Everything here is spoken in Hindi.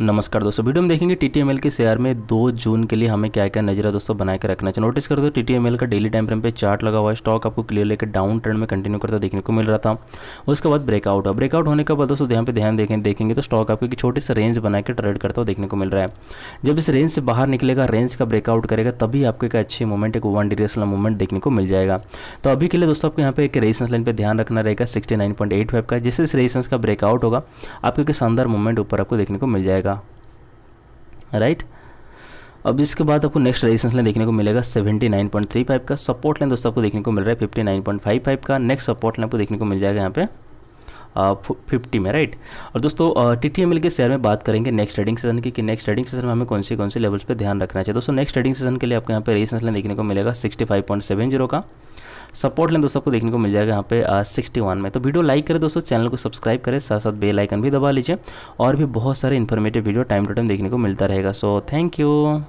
नमस्कार दोस्तों वीडियो में देखेंगे टी के शेयर में दो जून के लिए हमें क्या क्या नजरा दोस्तों बनाए के रखना चाहिए नोटिस कर दो टी का डेली टाइम फ्रेम पे चार्ट लगा हुआ है स्टॉक आपको क्लियर लेकर डाउन ट्रेंड में कंटिन्यू करता देखने को मिल रहा था उसके बाद ब्रेकआउट हुआ ब्रेकआउट होने के बाद दोस्तों यहाँ पे ध्यान देखें देखेंगे तो स्टॉक आपको एक छोटे से रेंज बना के ट्रेड करता हुआ देखने को मिल रहा है जब इस रेंज से बाहर निकलेगा रेंज का ब्रेकआउट करेगा तभी आपको एक अच्छे मूवमेंट एक वन डिग्री वाला मूवमेंट देखने को मिल जाएगा तो अभी के लिए दोस्तों आपको यहाँ पे एक रेजिस्टेंस लाइन पर ध्यान रखना रहेगा सिक्सटी का जिससे इस रेजिस्टेंस का ब्रेकआउट होगा आपको एक शानदार मूवमेंट ऊपर आपको देखने को मिल जाएगा जाएगा राइट अब इसके बाद आपको नेक्स्ट रेजिस्टेंस लाइन देखने को मिलेगा 79.35 का सपोर्ट लाइन दोस्तों आपको देखने को मिल रहा है 59.55 का नेक्स्ट सपोर्ट लाइन आपको देखने को मिल जाएगा यहाँ पे फिफ्टी में राइट और दोस्तों टी टी के शेयर में बात करेंगे नेक्स्ट ट्रेडिंग सेशन की कि नेक्स्ट ट्रेडिंग सेशन में हमें कौन से कौन से लेवल्स पे ध्यान रखना चाहिए दोस्तों नेक्स्ट ट्रेडिंग सेशन के लिए आपको यहाँ पे रेजिस्टेंस लाइन देखने को मिलेगा सिक्सटी का सपोर्ट लें दोस्तों आपको देखने को मिल जाएगा यहाँ पे सिक्सटी वन में तो वीडियो लाइक करें दोस्तों चैनल को सब्सक्राइब करें साथ साथ बेल आइकन भी दबा लीजिए और भी बहुत सारे informative video time to time देखने को मिलता रहेगा सो थैंक यू